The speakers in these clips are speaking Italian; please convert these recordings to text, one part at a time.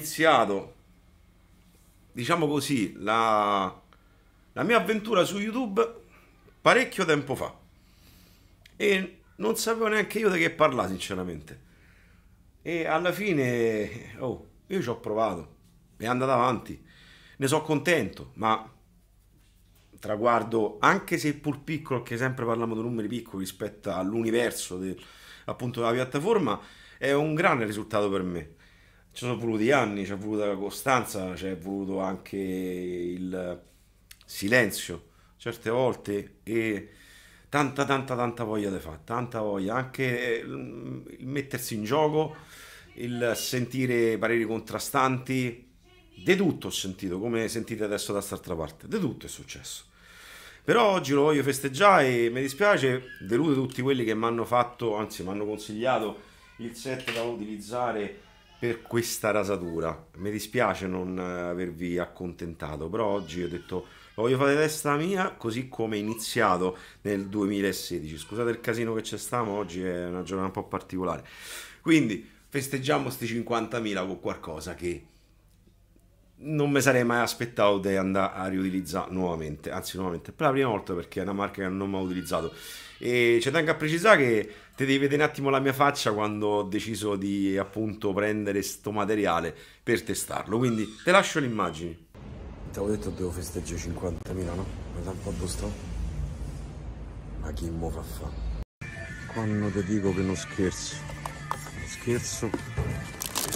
iniziato, diciamo così, la, la mia avventura su YouTube parecchio tempo fa e non sapevo neanche io di che parlare sinceramente e alla fine oh, io ci ho provato è andato avanti ne sono contento ma traguardo anche se pur piccolo che sempre parliamo di numeri piccoli rispetto all'universo del, appunto della piattaforma è un grande risultato per me ci sono voluti anni, ci è voluta la costanza, ci è voluto anche il silenzio certe volte e tanta tanta tanta voglia di fare, tanta voglia, anche mm, il mettersi in gioco, il sentire pareri contrastanti, di tutto ho sentito, come sentite adesso da quest'altra parte, di tutto è successo. Però oggi lo voglio festeggiare e mi dispiace, deludo tutti quelli che mi hanno fatto, anzi mi hanno consigliato il set da utilizzare per questa rasatura. Mi dispiace non eh, avervi accontentato, però oggi ho detto lo voglio fare testa mia così come è iniziato nel 2016. Scusate il casino che c'è stato, oggi è una giornata un po' particolare. Quindi festeggiamo sti 50.000 con qualcosa che non mi sarei mai aspettato di andare a riutilizzare nuovamente, anzi nuovamente, per la prima volta perché è una marca che non ho mai utilizzato. E ci tengo a precisare che Te devi vedere un attimo la mia faccia quando ho deciso di appunto prendere sto materiale per testarlo. Quindi te lascio le immagini. Ti avevo detto devo festeggiare 50.000, no? Ma da un po' sto. Ma chi mo fa fa? Quando ti dico che non scherzo. Non scherzo.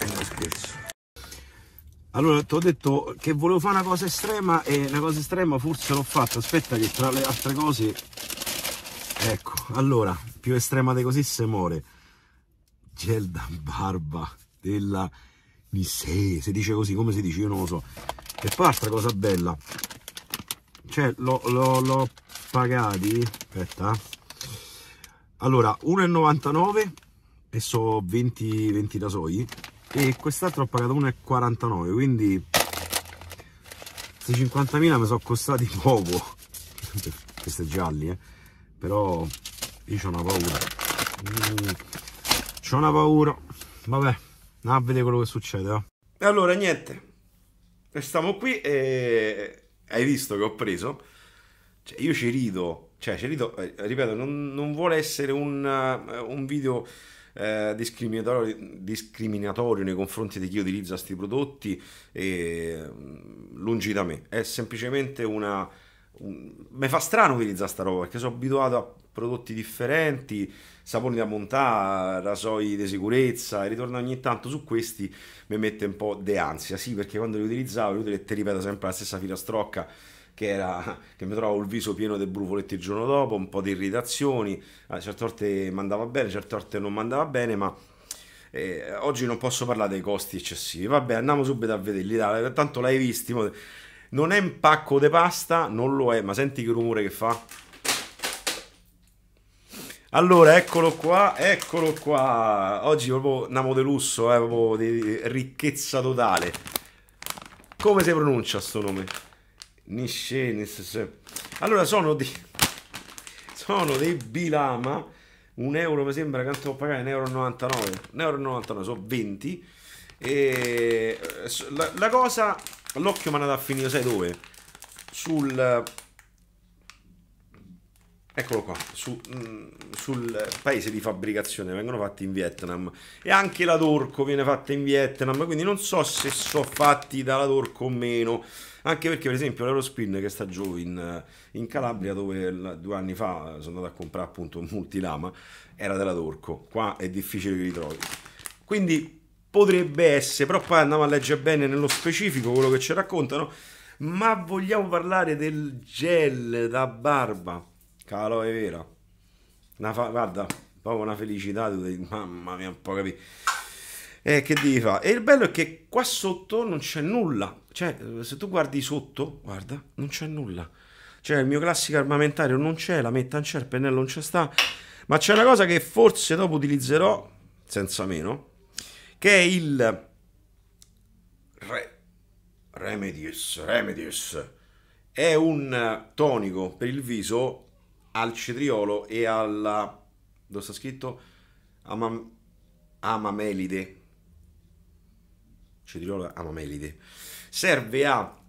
Non scherzo. Allora ti ho detto che volevo fare una cosa estrema e una cosa estrema forse l'ho fatta. Aspetta che tra le altre cose Ecco, allora, più estrema di così se muore. Gel da barba della Nisei, si dice così, come si dice? Io non lo so. E poi altra cosa bella, cioè l'ho pagati, aspetta, eh. allora 1,99 e so 20, 20 rasoi e quest'altro ho pagato 1,49, quindi questi 50.000 mi sono costati poco, questi gialli eh però io ho una paura mm, c'ho una paura vabbè andiamo a vedere quello che succede eh. allora niente restiamo qui e hai visto che ho preso cioè, io ci rido cioè ci rido eh, ripeto non, non vuole essere un, eh, un video eh, discriminatorio, discriminatorio, nei confronti di chi utilizza questi prodotti e, mm, lungi da me è semplicemente una mi fa strano utilizzare sta roba perché sono abituato a prodotti differenti, saponi da montare, rasoi di sicurezza, e ritorno ogni tanto su questi mi mette un po' de ansia, sì perché quando li utilizzavo, io ti ripeto sempre la stessa filastrocca che, era, che mi trovavo il viso pieno di brufoletti il giorno dopo, un po' di irritazioni, a ah, certe volte mandava bene, certe volte non mandava bene, ma eh, oggi non posso parlare dei costi eccessivi, vabbè andiamo subito a vederli, tanto l'hai visti, non è un pacco di pasta, non lo è, ma senti che rumore che fa. Allora, eccolo qua, eccolo qua. Oggi proprio Namo de lusso, eh, proprio di ricchezza totale. Come si pronuncia sto nome? Niscenis. Allora, sono di... Sono dei Bilama. Un euro mi sembra quanto ho pagato, 1,99 euro. 99. Un euro, 99, sono 20. E eh, la, la cosa L'occhio mi è andato a finire, sai dove? Sul... Eh, eccolo qua, su, mm, sul paese di fabbricazione vengono fatti in Vietnam e anche la Torco viene fatta in Vietnam, quindi non so se sono fatti dalla Torco o meno, anche perché per esempio l'Aerospin che sta giù in, in Calabria dove due anni fa sono andato a comprare appunto un multilama, era della Torco, qua è difficile che li trovi. Quindi potrebbe essere, però poi andiamo a leggere bene nello specifico quello che ci raccontano, ma vogliamo parlare del gel da barba, calo è vera, una fa- guarda, proprio una felicità, tu dici, mamma mia, un po' capito. Eh, che devi fare? E il bello è che qua sotto non c'è nulla. Cioè, se tu guardi sotto, guarda, non c'è nulla. Cioè, il mio classico armamentario non c'è, la metta non c'è, il pennello non c'è sta. Ma c'è una cosa che forse dopo utilizzerò, senza meno, che è il Re, Remedies, Remedies, è un tonico per il viso al cetriolo e alla... dove sta scritto? Amam, amamelide. Cetriolo amamelide. Serve a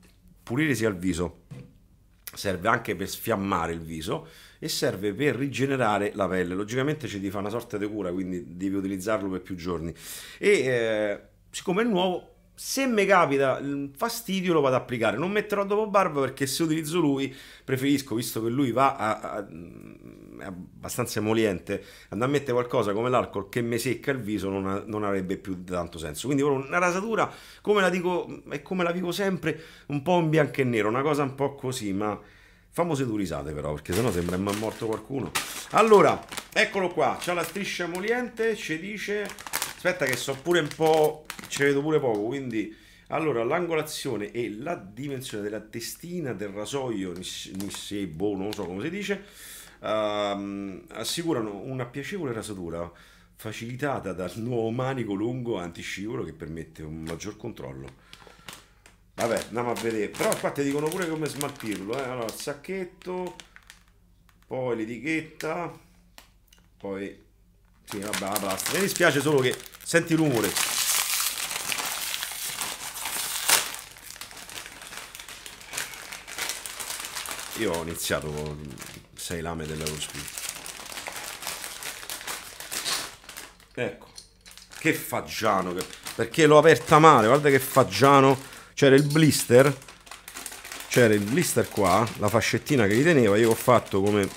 pulirsi al viso serve anche per sfiammare il viso e serve per rigenerare la pelle. Logicamente ci devi fare una sorta di cura, quindi devi utilizzarlo per più giorni. E eh, siccome è nuovo, se mi capita un fastidio lo vado ad applicare. Non metterò dopo Barba perché se utilizzo lui preferisco, visto che lui va a, a, mm, è abbastanza emoliente, andare a mettere qualcosa come l'alcol che mi secca il viso non, non, avrebbe più tanto senso. Quindi una rasatura, come la dico e come la vivo sempre, un po' in bianco e nero, una cosa un po' così, ma famose due però, perché sennò sembra mai morto qualcuno. Allora, eccolo qua, c'ha la striscia emoliente, ci dice Aspetta che so pure un po', ci vedo pure poco, quindi... Allora, l'angolazione e la dimensione della testina del rasoio, nisse, boh, non so come si dice, ehm, assicurano una piacevole rasatura facilitata dal nuovo manico lungo antiscivolo che permette un maggior controllo. Vabbè, andiamo a vedere. Però qua ti dicono pure come smaltirlo. Eh? Allora, il sacchetto, poi l'etichetta, poi sì, vabbè, la plastica. Mi dispiace solo che senti il rumore. Io ho iniziato con 6 lame dell'Aerospeed. Ecco. Che fagiano. Che... Perché l'ho aperta male. Guarda che fagiano. C'era il blister. C'era il blister qua. La fascettina che li teneva. Io ho fatto come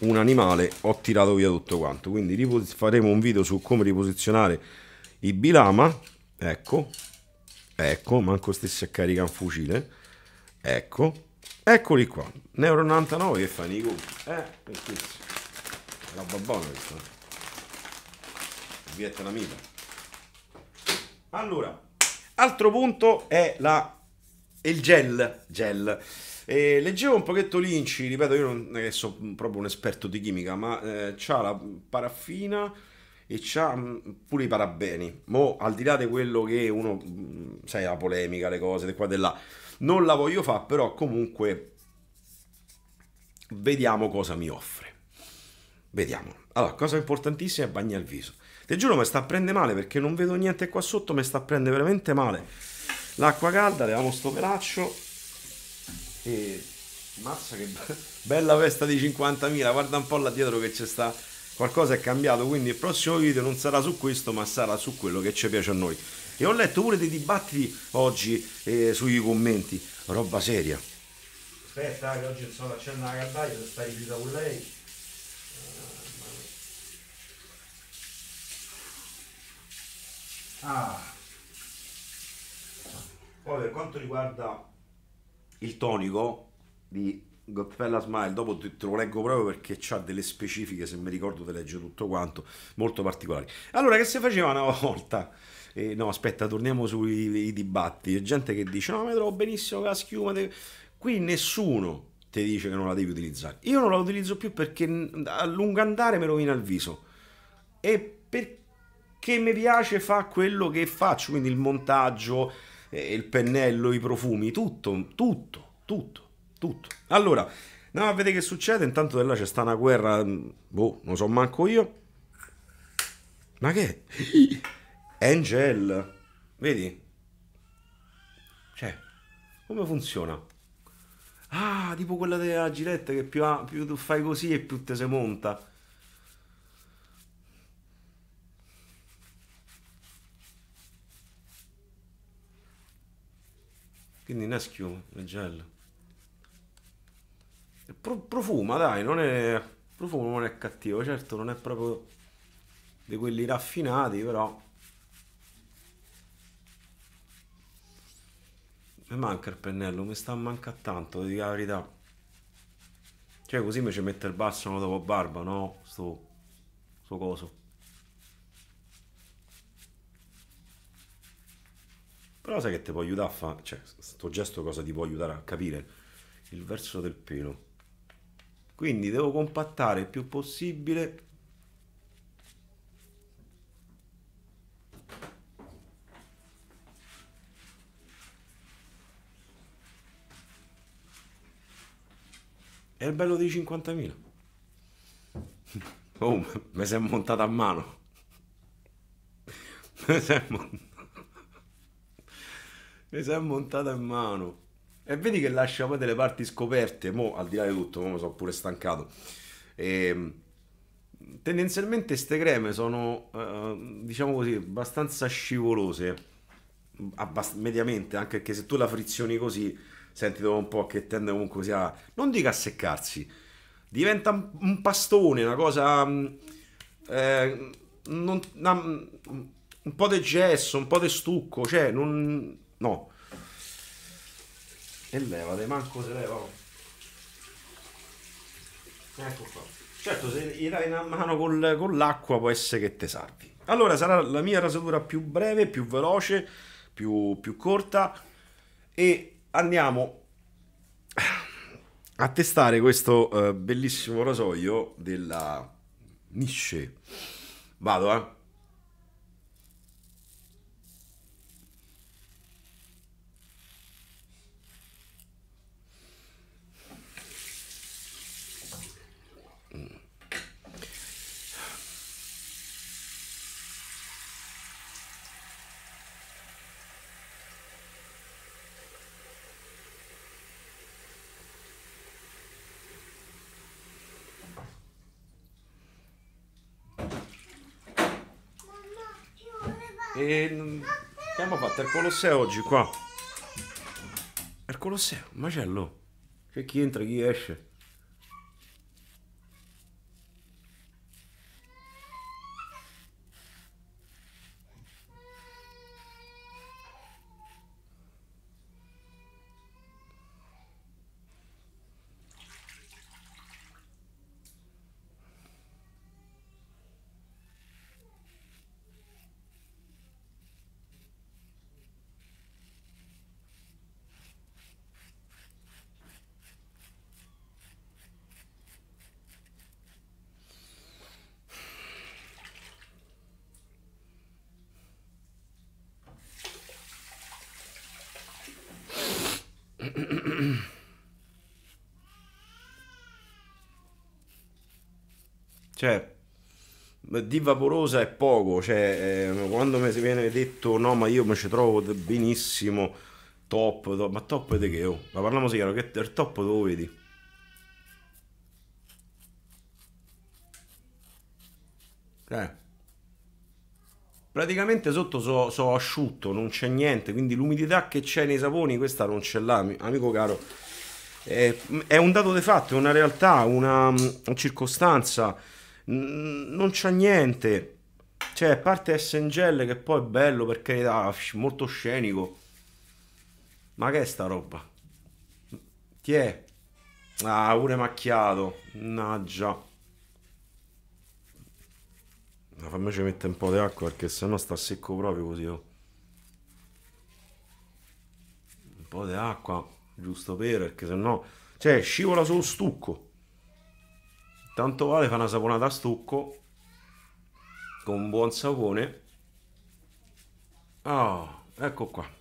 un animale ho tirato via tutto quanto quindi faremo un video su come riposizionare i bilama ecco ecco manco stessi a carica un fucile ecco eccoli qua neuro 99 che fai Nico eh bellissimo roba buona questa vietnamita allora altro punto è la il gel gel e leggevo un pochetto Linci, ripeto, io non sono proprio un esperto di chimica, ma eh, c'ha la paraffina e c'ha mm, pure i parabeni. Mo, al di là di quello che uno, mm, sai, la polemica, le cose, di qua e di là, non la voglio fare, però comunque vediamo cosa mi offre. Vediamo. Allora, cosa importantissima è bagna il viso. Ti giuro, mi sta a prendere male perché non vedo niente qua sotto, mi sta a prendere veramente male. L'acqua calda, leviamo sto pelaccio e mazza che be- bella festa di 50.000, guarda un po' là dietro che c'è sta. Qualcosa è cambiato, quindi il prossimo video non sarà su questo, ma sarà su quello che ci piace a noi. E ho letto pure dei dibattiti oggi eh, sui commenti, roba seria. Aspetta, eh, che oggi non so, c'è una caldaia, se stai chiusa con lei. Ah, ah. Poi per quanto riguarda il tonico di Gottfella Smile, dopo te, te, lo leggo proprio perché ha delle specifiche, se mi ricordo te legge tutto quanto, molto particolari. Allora, che si faceva una volta? Eh, no, aspetta, torniamo sui dibatti. C'è gente che dice, no, mi trovo benissimo con la schiuma. Te... Qui nessuno ti dice che non la devi utilizzare. Io non la utilizzo più perché a lungo andare mi rovina il viso. E perché mi piace fa quello che faccio, quindi il montaggio, eh, il pennello, i profumi, tutto, tutto, tutto, tutto. Allora, andiamo a vedere che succede, intanto là c'è sta una guerra, mm, boh, non so manco io. Ma che? Angel, vedi? Cioè, come funziona? Ah, tipo quella della giretta che più, più tu fai così e più te se monta. Quindi Nesquio è gel. Pro profuma, dai, non è... Profumo non è cattivo, certo non è proprio di quelli raffinati, però... Mi manca il pennello, mi sta manca tanto, di la verità. Cioè così mi ci mette il balsamo dopo barba, no? Sto... Sto coso. Però sai che ti può aiutare a fare, cioè, sto gesto cosa ti può aiutare a capire? Il verso del pelo. Quindi devo compattare il più possibile È il bello dei 50.000. Oh, mi si è montata a mano. Mi si è montata. Mi sei è montata in mano. E vedi che lascia poi delle parti scoperte, mo al di là di tutto, mo sono pure stancato. E, ehm, tendenzialmente queste creme sono, eh, diciamo così, abbastanza scivolose, abbast- mediamente, anche perché se tu la frizioni così, senti dopo un po' che tende comunque sia, non dica a seccarsi, diventa un pastone, una cosa... Mm, eh, non, una, mm, un po' di gesso, un po' di stucco, cioè non No. E levate, manco se leva. Ecco qua. Certo, se gli dai una mano col, con l'acqua può essere che te salvi. Allora sarà la mia rasatura più breve, più veloce, più, più corta e andiamo a testare questo uh, bellissimo rasoio della Nisce. Vado, eh. E mm, abbiamo fatto al Colosseo oggi qua. Al Colosseo, macello. C'è chi entra, chi esce. Cioè, di vaporosa è poco, cioè, eh, quando mi viene detto no, ma io mi ci trovo benissimo, top, top, ma top di che? Oh? Ma parliamo chiaro, che il top dove lo vedi? Eh. Praticamente sotto so, so asciutto, non c'è niente, quindi l'umidità che c'è nei saponi questa non ce l'ha, amico caro. È, eh, è un dato di fatto, è una realtà, una, una mm, circostanza non c'ha niente. Cioè, a parte SNGL che poi è bello per carità, molto scenico. Ma che è sta roba? Ti è? Ah, pure macchiato. No, Ma fammi ci mettere un po' di acqua perché sennò sta secco proprio così. Oh. Un po' di acqua, giusto per, perché sennò... Cioè, scivola sullo stucco. Tanto vale fare una saponata a stucco con un buon sapone. Ah, oh, ecco qua.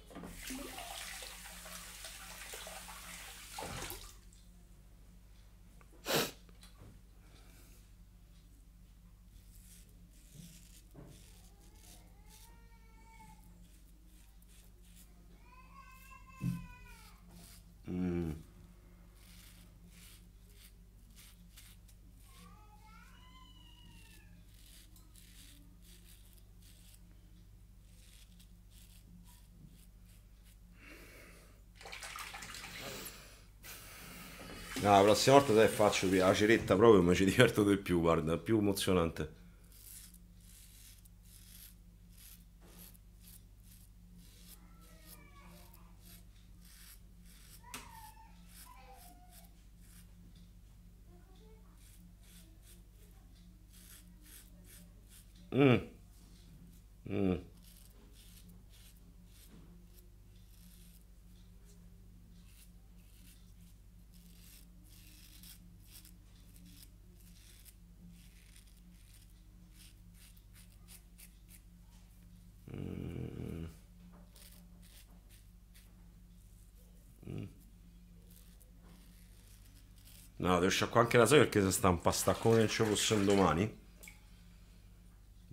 No, la prossima volta se faccio la ceretta proprio mi ci diverto di più, guarda, è più emozionante. No, devo sciacquare anche la soia perché se sta un pastaccone che ci fosse un domani.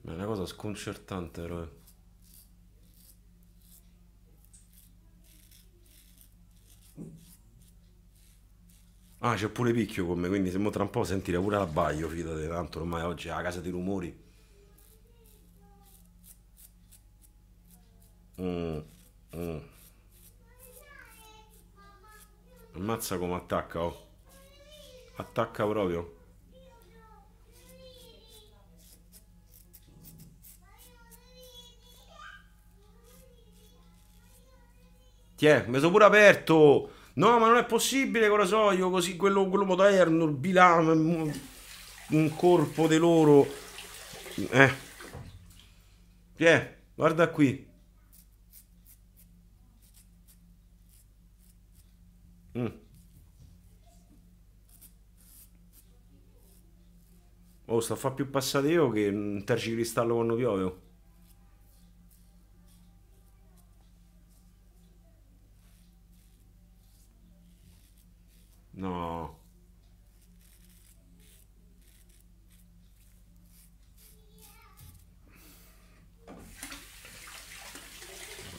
Ma è una cosa sconcertante, però. Eh. Ah, c'è pure picchio con me, quindi se mo tra un po' sentire pure la baglio, fidate, tanto ormai oggi è la casa dei rumori. Mm, mm. Ammazza come attacca, oh attacca proprio Tiè, mi sono pure aperto No, ma non è possibile, cosa so io, così quello, quello moderno, il bilame, un corpo di loro. Eh. Pie, guarda qui. Mm. Oh, sta a fare più passate io che un tergicristallo quando piove. Oh. No.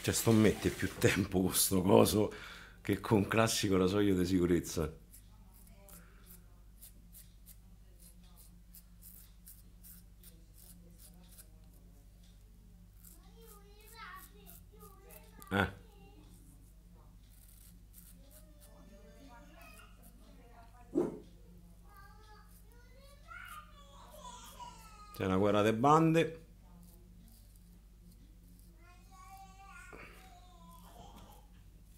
Cioè, sto a mettere più tempo con sto coso che con classico rasoio di sicurezza. domande.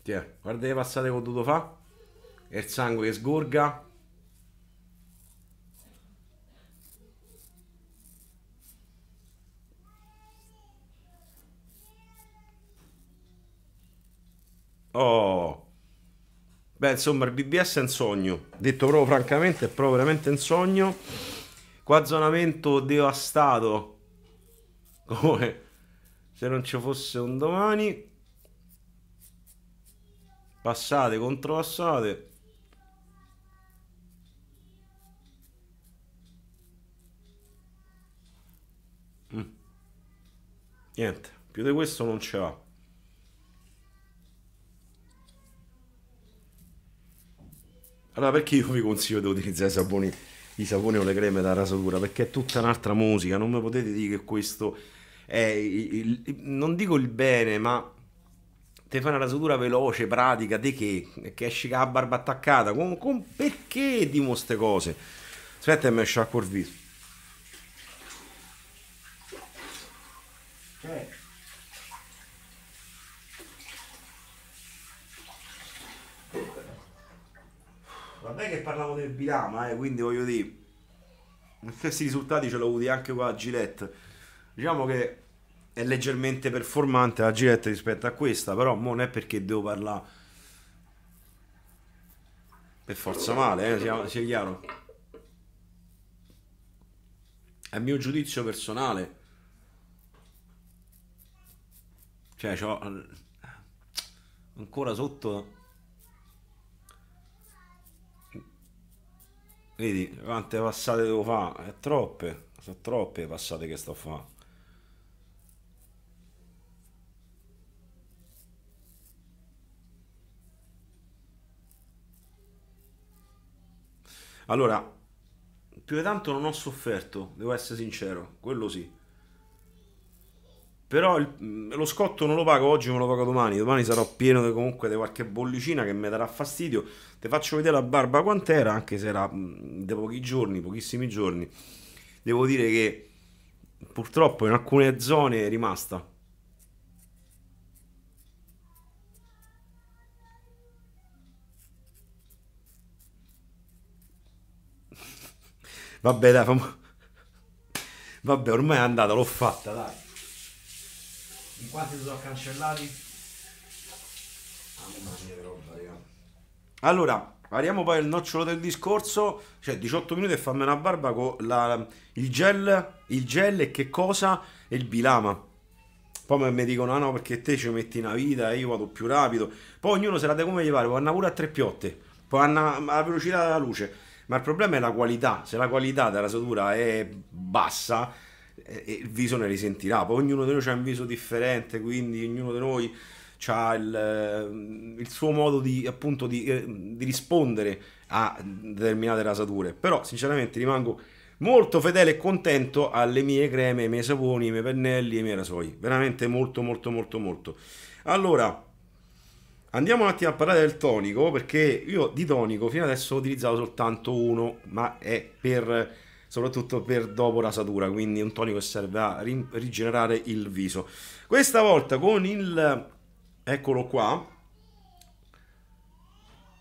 Tiè, guarda che passate che ho dovuto fare. E il sangue che sgorga. Oh. Beh, insomma, il BBS è un sogno. Detto proprio francamente, è proprio veramente un sogno. Qua zonamento devastato. Come se non ci fosse un domani. Passate, contropassate. Mm. Niente, più di questo non ce l'ha. Allora perché io vi consiglio di utilizzare i saponi di sapone o le creme da rasatura, perché è tutta un'altra musica, non mi potete dire che questo è, il, il, non dico il bene, ma te fai una rasatura veloce, pratica, di che? Che esci con la barba attaccata, con, con perché dimo queste cose? Aspetta e mi sciacquo il viso. Okay. Eh. è che parlavo del Bilama, eh, quindi voglio dire, questi risultati ce l'ho avuti anche qua a Gillette. Diciamo che è leggermente performante la Gillette rispetto a questa, però non è perché devo parlare per forza male, eh, sia, sia chiaro. È mio giudizio personale. Cioè, ho ancora sotto Vedi, quante passate devo fare? È troppe, sono troppe le passate che sto a fare. Allora, più di tanto non ho sofferto, devo essere sincero, quello sì. Però il, mm, lo scotto non lo pago oggi, non lo pago domani. Domani sarò pieno de, comunque di qualche bollicina che mi darà fastidio. Ti faccio vedere la barba quant'era, anche se era mm, da pochi giorni, pochissimi giorni. Devo dire che purtroppo in alcune zone è rimasta. Vabbè, dai, famo... Vabbè, ormai è andata, l'ho fatta, dai. In quanti li sono cancellati? Ah, mamma mia che roba, raga. Allora, variamo poi il nocciolo del discorso, cioè 18 minuti e fammi una barba con la, il gel, il gel e che cosa? E il bilama. Poi mi dicono, ah no, perché te ci metti una vita, eh, io vado più rapido. Poi ognuno se la dà come gli pare, può andare pure a tre piotte, può andare alla velocità della luce. Ma il problema è la qualità, se la qualità della satura è bassa, il viso ne risentirà. Poi ognuno di noi ha un viso differente, quindi ognuno di noi ha il, ehm, il suo modo di, appunto, di, eh, di, rispondere a determinate rasature. Però sinceramente rimango molto fedele e contento alle mie creme, ai miei saponi, ai miei pennelli e ai miei rasoi. Veramente molto molto molto molto. Allora, andiamo un attimo a parlare del tonico, perché io di tonico fino adesso ho utilizzato soltanto uno, ma è per soprattutto per dopo rasatura, quindi un tonico che serve a ri- rigenerare il viso. Questa volta con il eccolo qua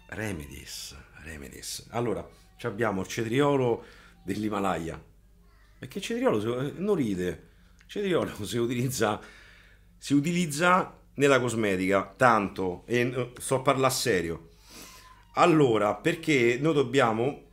Remedies, Remedies. Allora, abbiamo il cetriolo dell'Himalaya. Perché il cetriolo eh, non ride. Il cetriolo si utilizza si utilizza nella cosmetica, tanto e sto a parlare serio. Allora, perché noi dobbiamo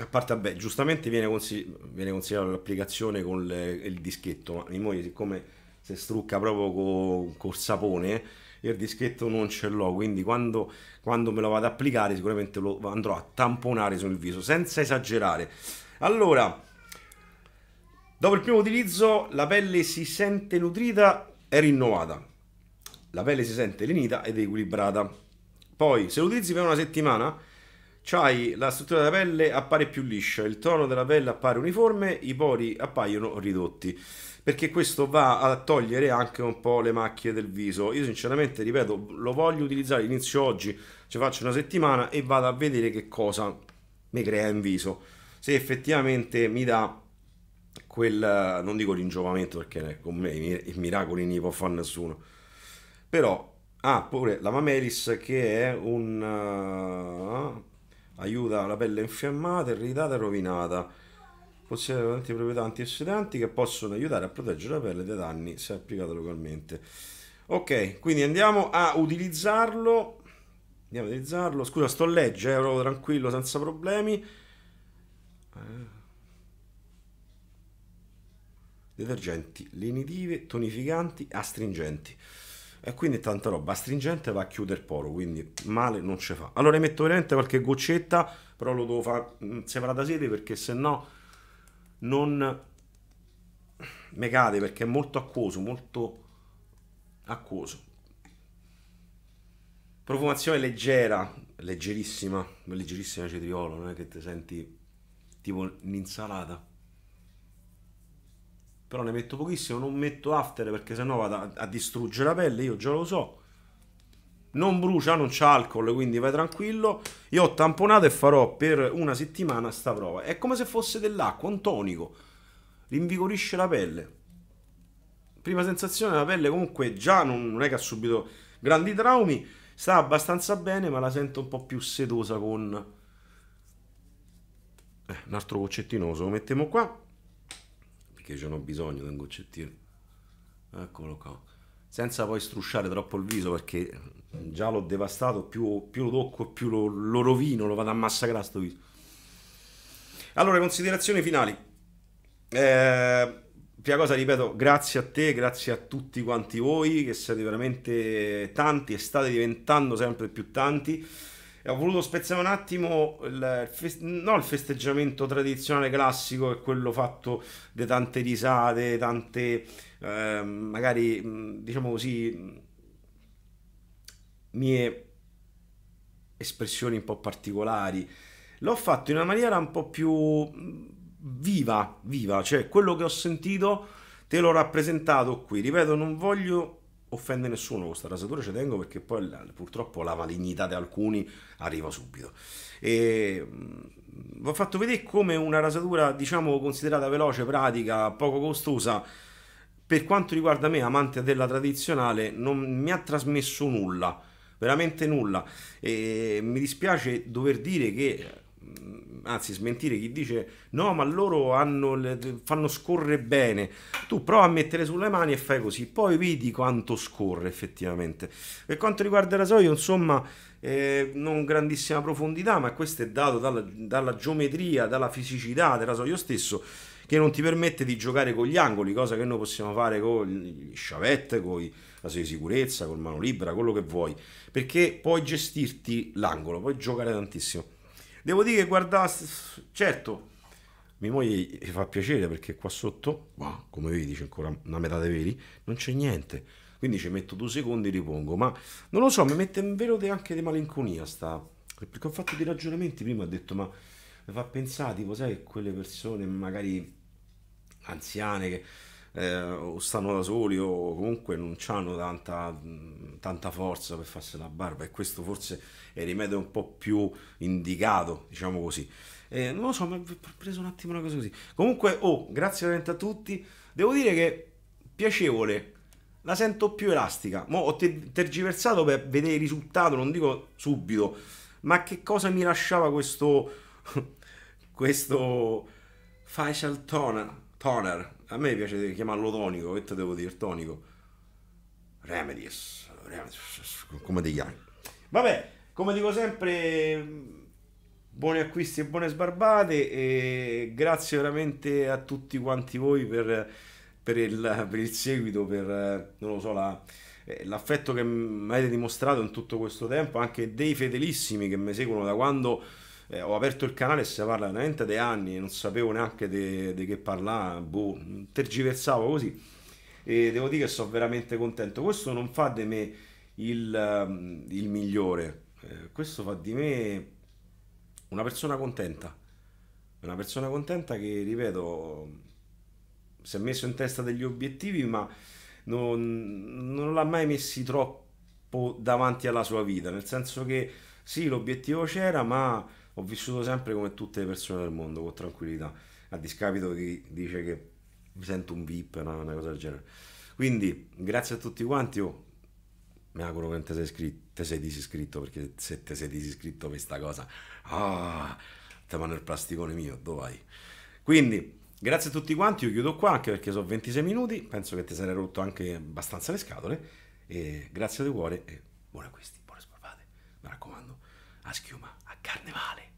a parte, beh, giustamente viene, consigli- viene consigliata l'applicazione con le- il dischetto, ma mia moglie, siccome si strucca proprio co- col sapone, io il dischetto non ce l'ho, quindi quando, quando me lo vado ad applicare sicuramente lo andrò a tamponare sul viso, senza esagerare. Allora, dopo il primo utilizzo la pelle si sente nutrita e rinnovata, la pelle si sente lenita ed equilibrata. Poi, se lo utilizzi per una settimana C'hai la struttura della pelle appare più liscia, il tono della pelle appare uniforme, i pori appaiono ridotti. Perché questo va a togliere anche un po' le macchie del viso. Io sinceramente, ripeto, lo voglio utilizzare, inizio oggi, ci faccio una settimana e vado a vedere che cosa mi crea in viso. Se effettivamente mi dà quel, non dico l'ingiovamento perché con me i miracoli non li può fare nessuno, però, ah, pure la Mamelis che è un... Uh, aiuta la pelle infiammata, irritata e rovinata. Possiede potenti proprietà antiossidanti che possono aiutare a proteggere la pelle dai danni se applicato localmente. Ok, quindi andiamo a utilizzarlo. Andiamo a utilizzarlo. Scusa, sto legge, eh, proprio tranquillo, senza problemi. Eh. Detergenti lenitive, tonificanti, astringenti e quindi tanta roba stringente va a chiudere il poro quindi male non ce fa allora metto veramente qualche goccetta però lo devo fare mm, separata da sede perché se no non me cade perché è molto acquoso molto acquoso profumazione leggera leggerissima leggerissima cetriolo non è che ti senti tipo l'insalata però ne metto pochissimo, non metto after perché sennò vado a, a distruggere la pelle, io già lo so. Non brucia, non c'è alcol, quindi vai tranquillo. Io ho tamponato e farò per una settimana sta prova. È come se fosse dell'acqua, un tonico. Rinvigorisce la pelle. Prima sensazione, la pelle comunque già non, non è che ha subito grandi traumi, sta abbastanza bene, ma la sento un po' più sedosa con... Eh, un altro goccettino, lo mettiamo qua perché ce n'ho bisogno di un goccettino. Eccolo qua. Senza poi strusciare troppo il viso perché già l'ho devastato, più, più lo tocco più lo, lo, rovino, lo vado a massacrare sto viso. Allora, considerazioni finali. Eh, prima cosa ripeto, grazie a te, grazie a tutti quanti voi che siete veramente tanti e state diventando sempre più tanti ho voluto spezzare un attimo il, fest- no, il festeggiamento tradizionale classico è quello fatto di tante risate, tante eh, magari diciamo così mie espressioni un po' particolari. L'ho fatto in una maniera un po' più viva, viva, cioè quello che ho sentito te l'ho rappresentato qui. Ripeto, non voglio offende nessuno questa rasatura, ci tengo perché poi purtroppo la malignità di alcuni arriva subito. E mm, vi ho fatto vedere come una rasatura, diciamo, considerata veloce, pratica, poco costosa, per quanto riguarda me, amante della tradizionale, non mi ha trasmesso nulla, veramente nulla. E mi dispiace dover dire che Mm, anzi smentire chi dice no ma loro hanno, fanno scorre bene tu prova a mettere sulle mani e fai così poi vedi quanto scorre effettivamente per quanto riguarda il rasoio insomma eh, non grandissima profondità ma questo è dato dalla, dalla geometria dalla fisicità del rasoio stesso che non ti permette di giocare con gli angoli cosa che noi possiamo fare con gli sciavette con i la sua sicurezza, col mano libera, quello che vuoi, perché puoi gestirti l'angolo, puoi giocare tantissimo. Devo dire che guardasse, certo, mia moglie gli fa piacere perché qua sotto, wow, come vedi c'è ancora una metà dei veli, non c'è niente. Quindi ci metto due secondi e ripongo, ma non lo so, mi mette un velo anche di malinconia sta... Perché ho fatto dei ragionamenti prima, ho detto ma mi fa pensare, tipo, sai, quelle persone magari anziane che eh, o stanno da soli o comunque non hanno tanta, tanta forza per farsi la barba e questo forse è il rimedio un po' più indicato, diciamo così. Eh, non lo so, mi ho preso un attimo una cosa così. Comunque, oh, grazie veramente a tutti. Devo dire che piacevole, la sento più elastica. Mo ho tergiversato per vedere il risultato, non dico subito, ma che cosa mi lasciava questo questo facial toner, toner a me piace chiamarlo tonico, che te devo dire tonico? Remedies, Remedies come ti chiami? Vabbè, come dico sempre, buoni acquisti e buone sbarbate e grazie veramente a tutti quanti voi per, per, il, per il, seguito, per so, la, eh, l'affetto che mi avete dimostrato in tutto questo tempo, anche dei fedelissimi che mi seguono da quando eh, ho aperto il canale e si parla veramente dei anni, non sapevo neanche di che parlare, boh, tergiversavo così. E devo dire che sono veramente contento. Questo non fa di me il, ehm, il migliore, eh, questo fa di me una persona contenta. Una persona contenta che, ripeto, si è messo in testa degli obiettivi, ma non, non l'ha mai messi troppo davanti alla sua vita, nel senso che sì, l'obiettivo c'era, ma ho vissuto sempre come tutte le persone del mondo, con tranquillità, a discapito di chi dice che mi sento un VIP, una, una cosa del genere. Quindi, grazie a tutti quanti, oh, mi auguro che te sei, iscritto, te sei disiscritto, perché se te sei disiscritto per questa cosa, ah, te mando il plasticone mio, dove vai? Quindi, grazie a tutti quanti, io chiudo qua, anche perché sono 26 minuti, penso che ti sarei rotto anche abbastanza le scatole, e grazie di cuore e buoni acquisti, buone spalvate, mi raccomando, a schiuma carnevale